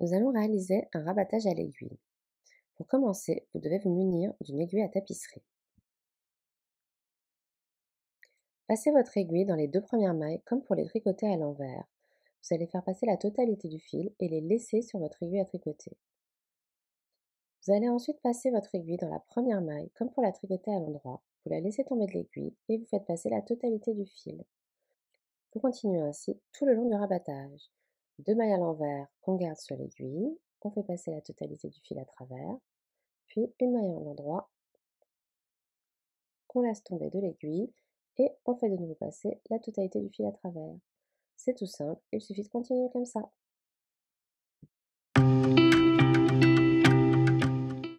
Nous allons réaliser un rabattage à l'aiguille. Pour commencer, vous devez vous munir d'une aiguille à tapisserie. Passez votre aiguille dans les deux premières mailles comme pour les tricoter à l'envers. Vous allez faire passer la totalité du fil et les laisser sur votre aiguille à tricoter. Vous allez ensuite passer votre aiguille dans la première maille comme pour la tricoter à l'endroit. Vous la laissez tomber de l'aiguille et vous faites passer la totalité du fil. Vous continuez ainsi tout le long du rabattage. Deux mailles à l'envers, qu'on garde sur l'aiguille, on fait passer la totalité du fil à travers, puis une maille à l'endroit, qu'on laisse tomber de l'aiguille et on fait de nouveau passer la totalité du fil à travers. C'est tout simple, il suffit de continuer comme ça.